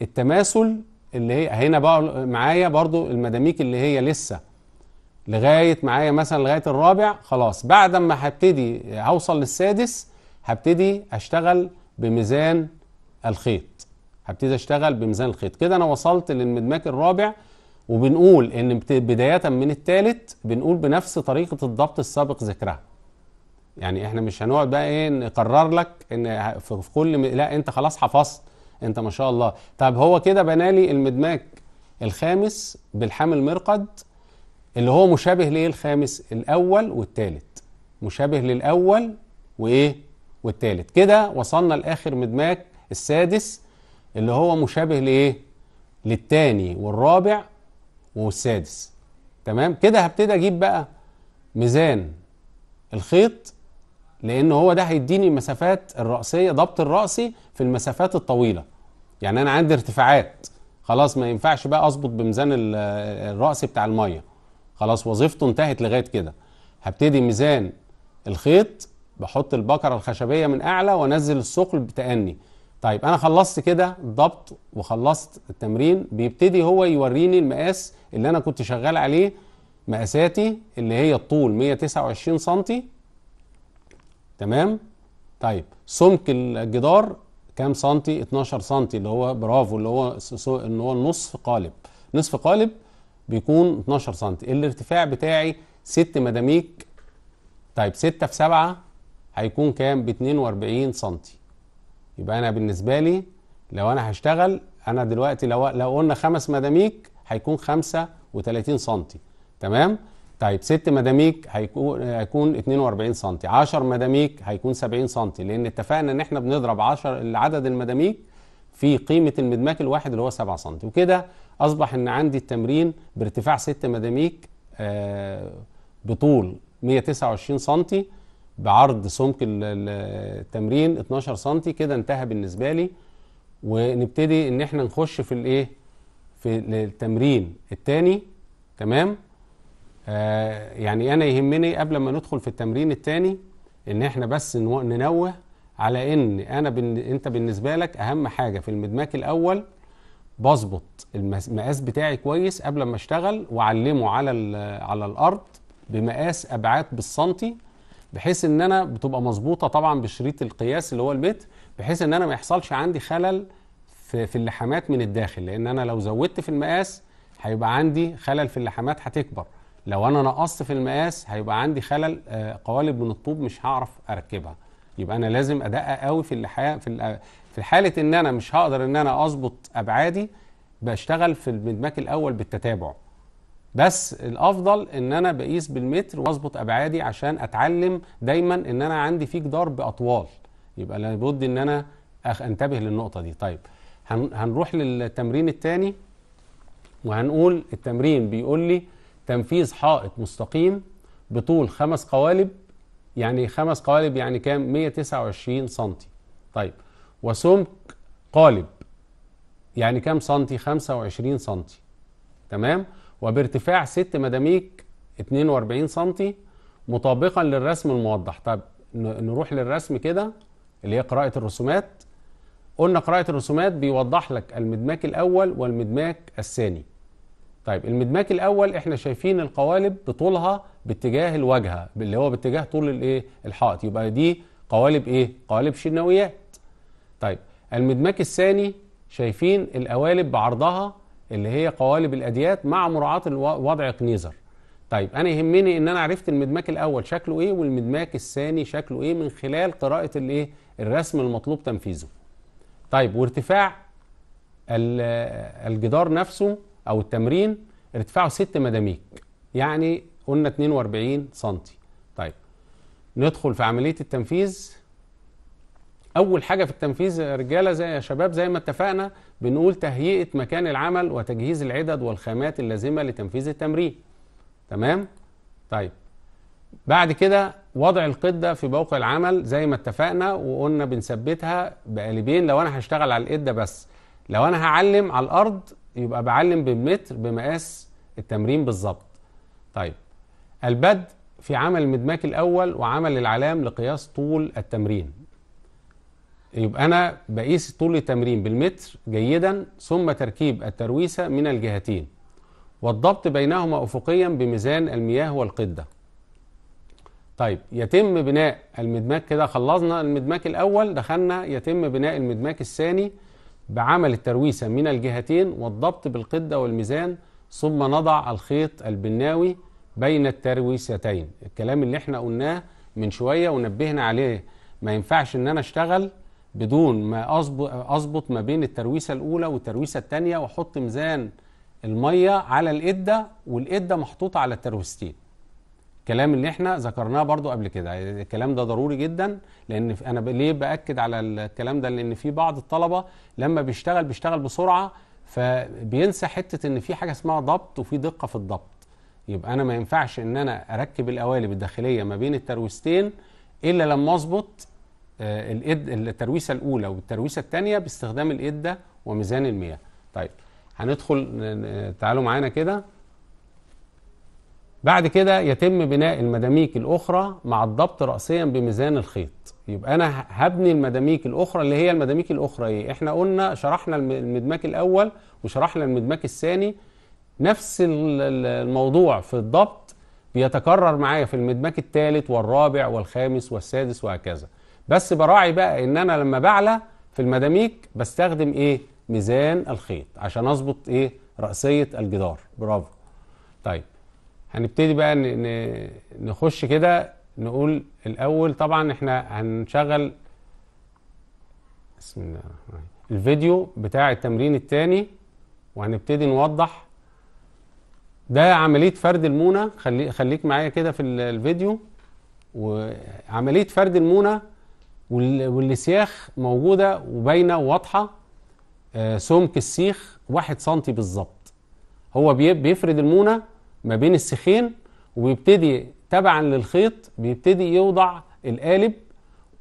التماثل اللي هي هنا بقى معايا برضو المداميك اللي هي لسه لغايه معايا مثلا لغايه الرابع خلاص بعد ما هبتدي هوصل للسادس هبتدي اشتغل بميزان الخيط هبتدي اشتغل بميزان الخيط كده انا وصلت للمدماك الرابع وبنقول ان بدايه من الثالث بنقول بنفس طريقه الضبط السابق ذكرها يعني احنا مش هنقعد بقى ايه نقرر لك ان في كل لا انت خلاص حفظت انت ما شاء الله طب هو كده بنالي المدماك الخامس بالحام المرقد اللي هو مشابه ليه الخامس الاول والثالث مشابه للاول وايه والثالث كده وصلنا لاخر مدماك السادس اللي هو مشابه لايه للثاني والرابع والسادس تمام كده هبتدي اجيب بقى ميزان الخيط لان هو ده هيديني المسافات الرأسية ضبط الرأسي في المسافات الطويلة يعني انا عندي ارتفاعات خلاص ما ينفعش بقى اظبط بميزان الراسي بتاع المية خلاص وظيفته انتهت لغاية كده هبتدي ميزان الخيط بحط البكرة الخشبية من اعلى وانزل الثقل بتأني طيب انا خلصت كده الضبط وخلصت التمرين بيبتدي هو يوريني المقاس اللي انا كنت شغال عليه مقاساتي اللي هي الطول 129 سم تمام طيب سمك الجدار كام سنتي 12 سنتي اللي هو برافو اللي هو ان هو نصف قالب نصف قالب بيكون 12 سنتي الارتفاع بتاعي 6 مداميك طيب 6 في 7 هيكون كام ب 42 سنتي يبقى انا بالنسبه لي لو انا هشتغل انا دلوقتي لو لو قلنا خمس مداميك هيكون 35 سم تمام طيب ست مداميك هيكون هيكون 42 سم 10 مداميك هيكون 70 سم لان اتفقنا ان احنا بنضرب 10 عدد المداميك في قيمه المدماك الواحد اللي هو 7 سم وكده اصبح ان عندي التمرين بارتفاع ست مداميك آه بطول 129 سم بعرض سمك التمرين 12 سم كده انتهى بالنسبه لي ونبتدي ان احنا نخش في الايه في التمرين الثاني تمام آه يعني انا يهمني قبل ما ندخل في التمرين الثاني ان احنا بس ننوه على ان انا بن... انت بالنسبه لك اهم حاجه في المدماك الاول بظبط المقاس بتاعي كويس قبل ما اشتغل واعلمه على على الارض بمقاس ابعاد بالسنتي بحيث ان انا بتبقى مظبوطه طبعا بشريط القياس اللي هو المتر بحيث ان انا ما يحصلش عندي خلل في, في اللحامات من الداخل لان انا لو زودت في المقاس هيبقى عندي خلل في اللحامات هتكبر لو انا نقصت في المقاس هيبقى عندي خلل آه، قوالب من الطوب مش هعرف اركبها يبقى انا لازم ادقق قوي في اللحا في في حاله ان انا مش هقدر ان انا اظبط ابعادي بشتغل في المدماك الاول بالتتابع بس الافضل ان انا بقيس بالمتر واظبط ابعادي عشان اتعلم دايما ان انا عندي في جدار باطوال يبقى لابد ان انا انتبه للنقطه دي طيب هنروح للتمرين الثاني وهنقول التمرين بيقول لي تنفيذ حائط مستقيم بطول خمس قوالب يعني خمس قوالب يعني كام 129 سنتي طيب وسمك قالب يعني كام سنتي 25 سنتي تمام وبارتفاع ست مداميك 42 سم مطابقا للرسم الموضح طب نروح للرسم كده اللي هي قراءة الرسومات قلنا قراءة الرسومات بيوضح لك المدماك الأول والمدماك الثاني طيب المدماك الأول احنا شايفين القوالب بطولها باتجاه الواجهة اللي هو باتجاه طول الايه الحائط يبقى دي قوالب ايه قوالب شناويات طيب المدماك الثاني شايفين القوالب بعرضها اللي هي قوالب الأديات مع مراعاة وضع قنيزر طيب أنا يهمني إن أنا عرفت المدماك الأول شكله إيه والمدماك الثاني شكله إيه من خلال قراءة الإيه الرسم المطلوب تنفيذه طيب وارتفاع الجدار نفسه أو التمرين ارتفاعه 6 مداميك يعني قلنا 42 سنتي طيب ندخل في عملية التنفيذ اول حاجه في التنفيذ يا رجاله زي يا شباب زي ما اتفقنا بنقول تهيئه مكان العمل وتجهيز العدد والخامات اللازمه لتنفيذ التمرين تمام طيب بعد كده وضع القده في موقع العمل زي ما اتفقنا وقلنا بنثبتها بقالبين لو انا هشتغل على القده بس لو انا هعلم على الارض يبقى بعلم بالمتر بمقاس التمرين بالظبط طيب البدء في عمل المدماك الاول وعمل العلام لقياس طول التمرين يبقى أنا بقيس طول التمرين بالمتر جيدا ثم تركيب الترويسة من الجهتين والضبط بينهما أفقيا بميزان المياه والقدة طيب يتم بناء المدماك كده خلصنا المدماك الأول دخلنا يتم بناء المدماك الثاني بعمل الترويسة من الجهتين والضبط بالقدة والميزان ثم نضع الخيط البناوي بين الترويستين الكلام اللي احنا قلناه من شوية ونبهنا عليه ما ينفعش ان انا اشتغل بدون ما اظبط ما بين الترويسه الاولى والترويسه الثانيه واحط ميزان الميه على الاده والاده محطوطه على الترويستين الكلام اللي احنا ذكرناه برضو قبل كده الكلام ده ضروري جدا لان انا ليه باكد على الكلام ده لان في بعض الطلبه لما بيشتغل بيشتغل بسرعه فبينسى حته ان في حاجه اسمها ضبط وفي دقه في الضبط يبقى انا ما ينفعش ان انا اركب القوالب الداخليه ما بين الترويستين الا لما اظبط آه، الإد الترويسه الاولى والترويسه الثانيه باستخدام الإده وميزان المياه. طيب هندخل تعالوا معانا كده. بعد كده يتم بناء المداميك الاخرى مع الضبط راسيا بميزان الخيط. يبقى انا هبني المداميك الاخرى اللي هي المداميك الاخرى ايه؟ احنا قلنا شرحنا المدماك الاول وشرحنا المدماك الثاني نفس الموضوع في الضبط بيتكرر معايا في المدماك الثالث والرابع والخامس والسادس وهكذا. بس براعي بقى ان انا لما بعلى في المداميك بستخدم ايه ميزان الخيط عشان اظبط ايه رأسية الجدار برافو طيب هنبتدي بقى نخش كده نقول الاول طبعا احنا هنشغل بسم الله الرحمن الرحيم الفيديو بتاع التمرين الثاني وهنبتدي نوضح ده عمليه فرد المونه خلي خليك معايا كده في الفيديو وعمليه فرد المونه والسياخ موجودة وباينة وواضحة آه، سمك السيخ واحد سنتي بالظبط هو بيفرد المونة ما بين السيخين وبيبتدي تبعا للخيط بيبتدي يوضع القالب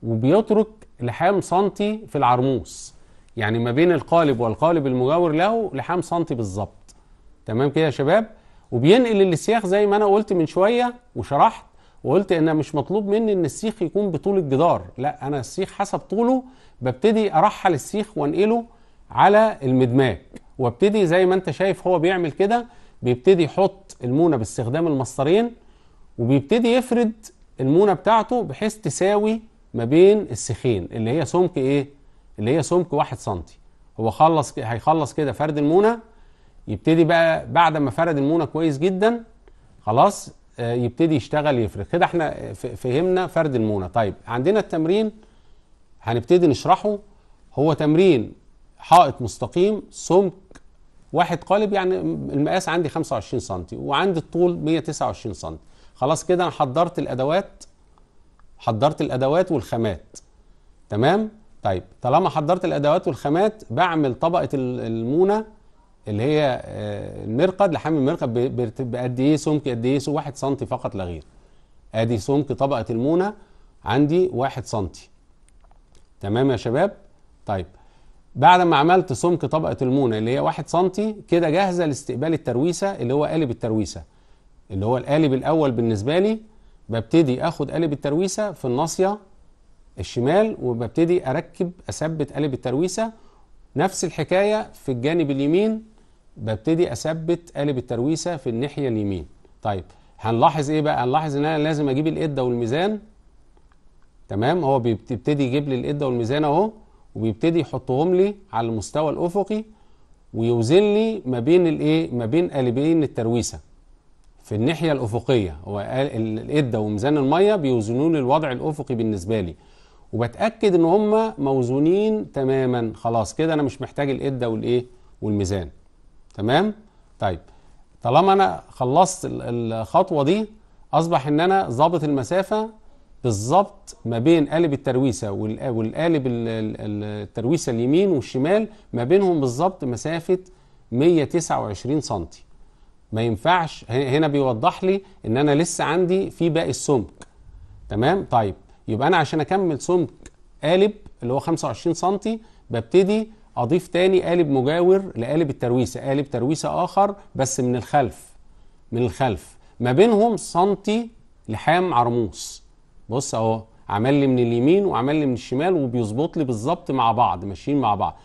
وبيترك لحام سنتي في العرموس يعني ما بين القالب والقالب المجاور له لحام سنتي بالظبط تمام كده يا شباب وبينقل السياخ زي ما انا قلت من شويه وشرحت وقلت ان مش مطلوب مني ان السيخ يكون بطول الجدار لا انا السيخ حسب طوله ببتدي ارحل السيخ وانقله على المدماج وابتدي زي ما انت شايف هو بيعمل كده بيبتدي يحط المونه باستخدام المسطرين وبيبتدي يفرد المونه بتاعته بحيث تساوي ما بين السيخين اللي هي سمك ايه اللي هي سمك 1 سم هو خلص هيخلص كده فرد المونه يبتدي بقى بعد ما فرد المونه كويس جدا خلاص آه، يبتدي يشتغل يفرد كده احنا فهمنا فرد المونه طيب عندنا التمرين هنبتدي نشرحه هو تمرين حائط مستقيم سمك واحد قالب يعني المقاس عندي 25 سم وعندي الطول 129 سم خلاص كده انا حضرت الادوات حضرت الادوات والخامات تمام طيب طالما حضرت الادوات والخامات بعمل طبقه المونه اللي هي آه، المرقد لحام المرقد بقد ايه سمك قد ايه سمك 1 سم فقط لا غير ادي سمك طبقه المونه عندي 1 سم تمام يا شباب طيب بعد ما عملت سمك طبقه المونه اللي هي 1 سم كده جاهزه لاستقبال الترويسه اللي هو قالب الترويسه اللي هو القالب الاول بالنسبه لي ببتدي اخد قالب الترويسه في الناصيه الشمال وببتدي اركب اثبت قالب الترويسه نفس الحكايه في الجانب اليمين ببتدي اثبت قالب الترويسه في الناحيه اليمين طيب هنلاحظ ايه بقى هنلاحظ ان انا لازم اجيب القده والميزان تمام هو بيبتدي يجيب لي القده والميزان اهو وبيبتدي يحطهم لي على المستوى الافقي ويوزن لي ما بين الايه ما بين قالبين الترويسه في الناحيه الافقيه هو القده وميزان الميه بيوزنوا لي الوضع الافقي بالنسبه لي وبتاكد ان هم موزونين تماما خلاص كده انا مش محتاج القده والايه والميزان تمام طيب طالما انا خلصت الخطوه دي اصبح ان انا ظابط المسافه بالظبط ما بين قالب الترويسه والقالب الترويسه اليمين والشمال ما بينهم بالظبط مسافه 129 سم ما ينفعش هنا بيوضح لي ان انا لسه عندي في باقي السمك تمام طيب يبقى انا عشان اكمل سمك قالب اللي هو 25 سم ببتدي اضيف تاني قالب مجاور لقالب الترويسه قالب ترويسه اخر بس من الخلف من الخلف ما بينهم سنتي لحام عرموس بص اهو عمل لي من اليمين وعمل لي من الشمال وبيظبط لي بالظبط مع بعض ماشيين مع بعض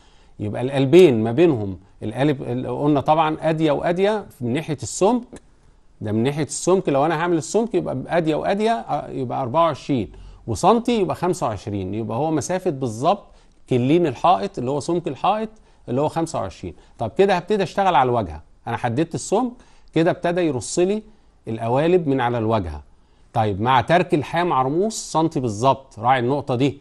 يبقى القلبين ما بينهم القالب قلنا طبعا اديه واديه من ناحيه السمك ده من ناحيه السمك لو انا هعمل السمك يبقى اديه واديه آه، يبقى 24 وسنتي يبقى 25 يبقى هو مسافه بالظبط كلين الحائط اللي هو سمك الحائط اللي هو 25 طب كده هبتدي اشتغل على الواجهه انا حددت السمك كده ابتدى يرص لي القوالب من على الواجهه طيب مع ترك الحام عرموس سنتي بالظبط راعي النقطه دي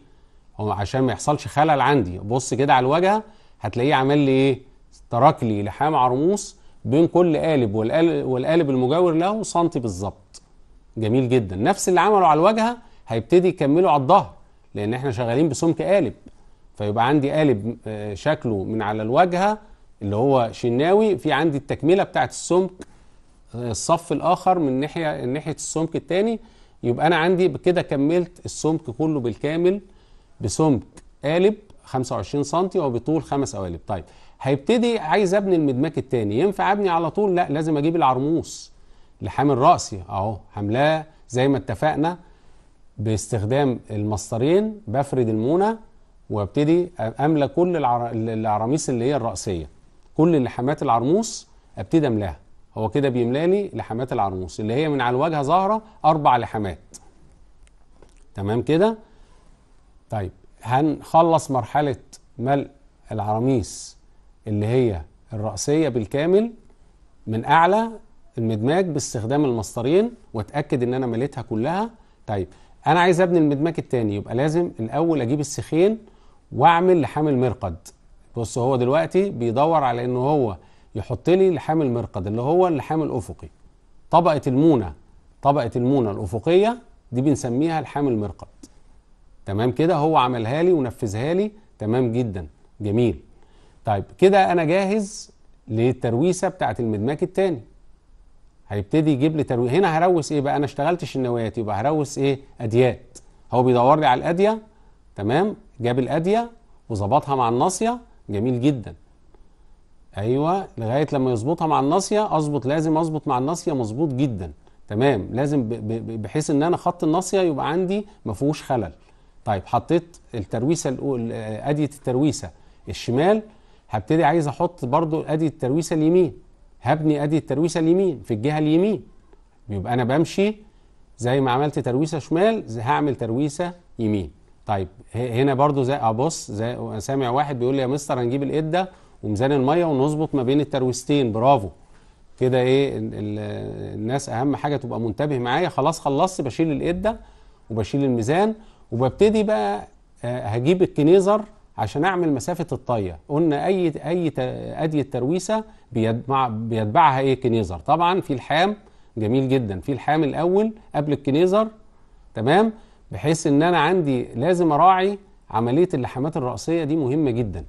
هو عشان ما يحصلش خلل عندي بص كده على الواجهه هتلاقيه عمل لي ايه ترك لي لحام عرموس بين كل قالب والقالب, والقالب المجاور له سنتي بالظبط جميل جدا نفس اللي عمله على الواجهه هيبتدي يكمله على الظهر لان احنا شغالين بسمك قالب فيبقى عندي قالب آه، شكله من على الواجهه اللي هو شناوي في عندي التكمله بتاعه السمك آه، الصف الاخر من ناحيه ناحيه السمك الثاني يبقى انا عندي كده كملت السمك كله بالكامل بسمك قالب 25 سم وبطول خمس قوالب طيب هيبتدي عايز ابني المدماك الثاني ينفع ابني على طول لا لازم اجيب العرموس لحامل راسي اهو حملاه زي ما اتفقنا باستخدام المسطرين بفرد المونه وابتدي املى كل العراميس اللي هي الراسيه كل لحمات العرموس ابتدي املاها هو كده بيملاني لي لحمات العرموس اللي هي من على الواجهه ظاهره اربع لحمات تمام كده طيب هنخلص مرحله ملء العراميس اللي هي الرأسية بالكامل من أعلى المدماج باستخدام المسطرين وأتأكد إن أنا مليتها كلها طيب أنا عايز أبني المدماج التاني يبقى لازم الأول أجيب السيخين واعمل لحام المرقد بص هو دلوقتي بيدور على ان هو يحط لي لحام المرقد اللي هو اللحام الافقي طبقه المونه طبقه المونه الافقيه دي بنسميها لحام المرقد تمام كده هو عملها لي ونفذها لي تمام جدا جميل طيب كده انا جاهز للترويسه بتاعه المدماك الثاني هيبتدي يجيب لي ترويس هنا هروس ايه بقى انا اشتغلتش النوايات يبقى هروس ايه اديات هو بيدور لي على الاديه تمام جاب الاديه وظبطها مع الناصيه جميل جدا ايوه لغايه لما يظبطها مع الناصيه اظبط لازم اظبط مع الناصيه مظبوط جدا تمام لازم بحيث ان انا خط الناصيه يبقى عندي ما فيهوش خلل طيب حطيت الترويسه اديه الترويسه الشمال هبتدي عايز احط برضو ادي الترويسه اليمين هبني ادي الترويسه اليمين في الجهه اليمين يبقى انا بمشي زي ما عملت ترويسه شمال هعمل ترويسه يمين طيب هنا برضو زي ابص آه، زي سامع واحد بيقول لي يا مستر هنجيب القده وميزان الميه ونظبط ما بين الترويستين برافو كده ايه الناس اهم حاجه تبقى منتبه معايا خلاص خلصت بشيل القده وبشيل الميزان وببتدي بقى آه، هجيب الكنيزر عشان اعمل مسافه الطيه قلنا اي اي اديه ترويسه بيتبعها ايه كنيزر طبعا في الحام جميل جدا في الحام الاول قبل الكنيزر تمام بحيث ان انا عندي لازم اراعي عمليه اللحامات الراسيه دي مهمه جدا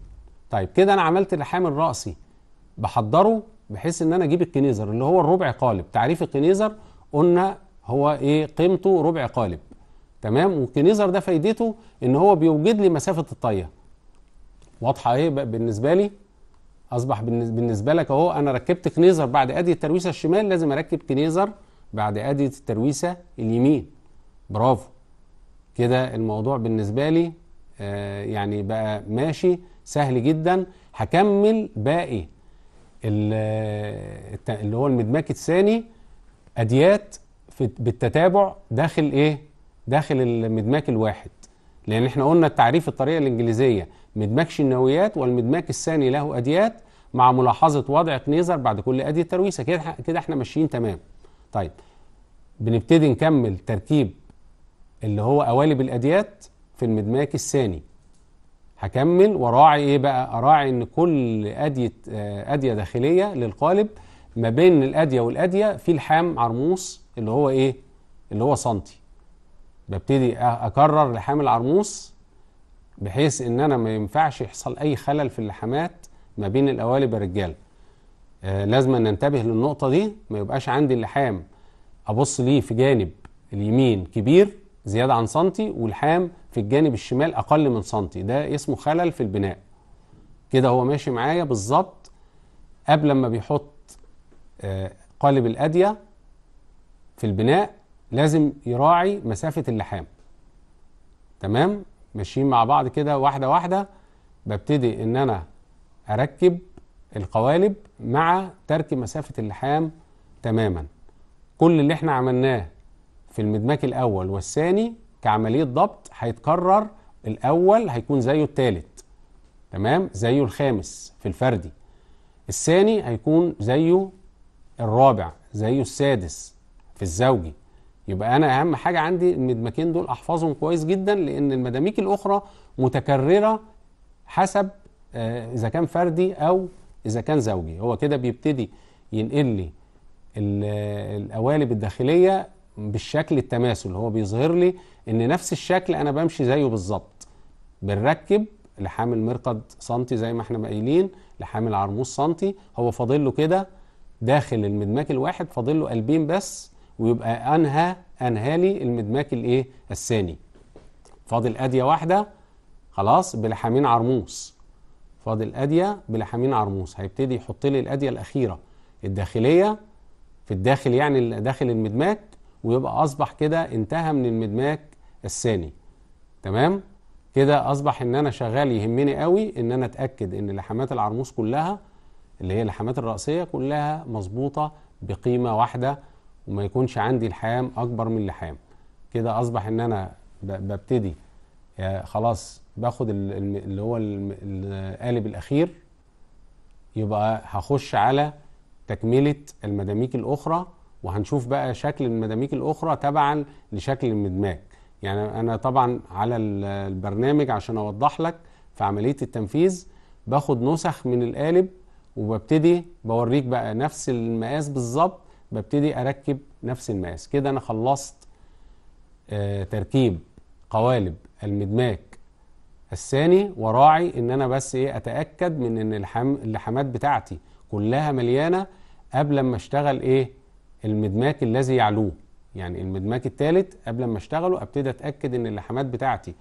طيب كده انا عملت اللحام الراسي بحضره بحيث ان انا اجيب الكنيزر اللي هو الربع قالب تعريف الكنيزر قلنا هو ايه قيمته ربع قالب تمام والكنيزر ده فايدته ان هو بيوجد لي مسافه الطيه واضحه ايه بالنسبه لي اصبح بالنسبه لك اهو انا ركبت كنيزر بعد ادي الترويسه الشمال لازم اركب كنيزر بعد ادي الترويسه اليمين برافو كده الموضوع بالنسبة لي آه، يعني بقى ماشي سهل جدا هكمل باقي اللي هو المدماك الثاني أديات بالتتابع داخل إيه؟ داخل المدماك الواحد لأن احنا قلنا التعريف الطريقة الإنجليزية مدماكش شناويات والمدماك الثاني له أديات مع ملاحظة وضع كنيزر بعد كل أدية ترويسة كده كده احنا ماشيين تمام طيب بنبتدي نكمل ترتيب اللي هو قوالب الأديات في المدماك الثاني هكمل وراعي إيه بقى أراعي إن كل أدية آه، أدية داخلية للقالب ما بين الأدية والأدية في لحام عرموس اللي هو إيه اللي هو سنتي ببتدي أكرر لحام العرموس بحيث إن أنا ما ينفعش يحصل أي خلل في اللحامات ما بين القوالب يا رجاله آه لازم ننتبه للنقطة دي ما يبقاش عندي اللحام أبص ليه في جانب اليمين كبير زيادة عن سنتي والحام في الجانب الشمال أقل من سنتي ده اسمه خلل في البناء كده هو ماشي معايا بالظبط قبل ما بيحط آه، قالب الأدية في البناء لازم يراعي مسافة اللحام تمام ماشيين مع بعض كده واحدة واحدة ببتدي إن أنا أركب القوالب مع ترك مسافة اللحام تماما كل اللي احنا عملناه في المدماك الأول والثاني كعملية ضبط هيتكرر الأول هيكون زيه الثالث تمام زيه الخامس في الفردي الثاني هيكون زيه الرابع زيه السادس في الزوجي يبقى أنا أهم حاجة عندي المدماكين دول أحفظهم كويس جدا لأن المداميك الأخرى متكررة حسب آه، إذا كان فردي أو إذا كان زوجي هو كده بيبتدي ينقل لي القوالب الداخلية بالشكل التماثل هو بيظهر لي ان نفس الشكل انا بمشي زيه بالظبط بنركب لحام المرقد سنتي زي ما احنا قايلين لحام العرموس سنتي هو فاضل له كده داخل المدماك الواحد فاضل له قلبين بس ويبقى انهى انهى لي المدماك الايه الثاني فاضل اديه واحده خلاص بلحامين عرموس فاضل اديه بلحامين عرموس هيبتدي يحط لي الاديه الاخيره الداخليه في الداخل يعني داخل المدماك ويبقى اصبح كده انتهى من المدماك الثاني تمام كده اصبح ان انا شغال يهمني قوي ان انا اتاكد ان لحمات العرموس كلها اللي هي اللحمات الراسيه كلها مظبوطه بقيمه واحده وما يكونش عندي لحام اكبر من لحام كده اصبح ان انا ببتدي آه، خلاص باخد اللي هو القالب الاخير يبقى هخش على تكمله المداميك الاخرى وهنشوف بقى شكل المداميك الاخرى تبعا لشكل المدماج يعني انا طبعا على البرنامج عشان اوضح لك في عمليه التنفيذ باخد نسخ من القالب وببتدي بوريك بقى نفس المقاس بالظبط ببتدي اركب نفس المقاس كده انا خلصت آه، تركيب قوالب المدماج الثاني وراعي ان انا بس ايه اتاكد من ان اللحامات بتاعتي كلها مليانه قبل ما اشتغل ايه المدماك الذي يعلوه يعني المدماك الثالث قبل ما اشتغله ابتدي اتاكد ان اللحمات بتاعتي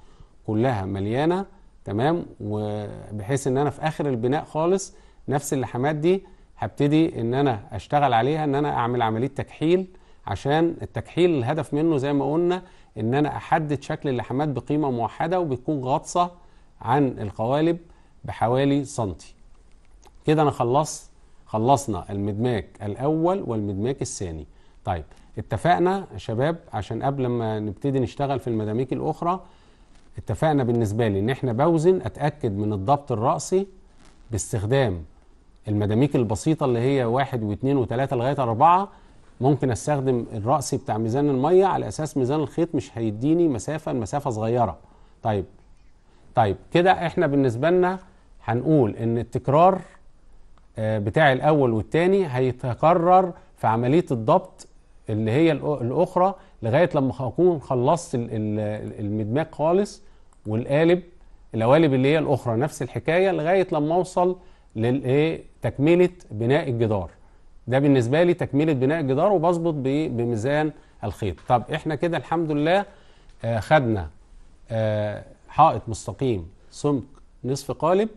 كلها مليانه تمام وبحيث ان انا في اخر البناء خالص نفس اللحمات دي هبتدي ان انا اشتغل عليها ان انا اعمل عمليه تكحيل عشان التكحيل الهدف منه زي ما قلنا ان انا احدد شكل اللحمات بقيمه موحده وبتكون غاطسه عن القوالب بحوالي سنتي كده انا خلصت خلصنا المدماك الاول والمدماك الثاني طيب اتفقنا يا شباب عشان قبل ما نبتدي نشتغل في المداميك الاخرى اتفقنا بالنسبه لي ان احنا بوزن اتاكد من الضبط الراسي باستخدام المداميك البسيطه اللي هي واحد واثنين وثلاثه لغايه اربعه ممكن استخدم الرأسي بتاع ميزان الميه على اساس ميزان الخيط مش هيديني مسافه المسافه صغيره طيب طيب كده احنا بالنسبه لنا هنقول ان التكرار آه، بتاع الاول والثاني هيتكرر في عمليه الضبط اللي هي الاخرى لغايه لما اكون خلصت المدماج خالص والقالب القوالب اللي هي الاخرى نفس الحكايه لغايه لما اوصل للايه تكمله بناء الجدار ده بالنسبه لي تكمله بناء الجدار وبظبط بميزان الخيط طب احنا كده الحمد لله آه، خدنا آه، حائط مستقيم سمك نصف قالب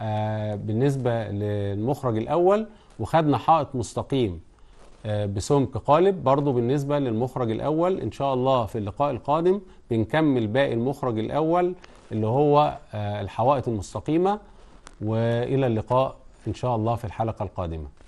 آه، بالنسبه للمخرج الاول وخدنا حائط مستقيم آه، بسمك قالب برضو بالنسبة للمخرج الأول إن شاء الله في اللقاء القادم بنكمل باقي المخرج الأول اللي هو آه، الحوائط المستقيمة وإلى اللقاء إن شاء الله في الحلقة القادمة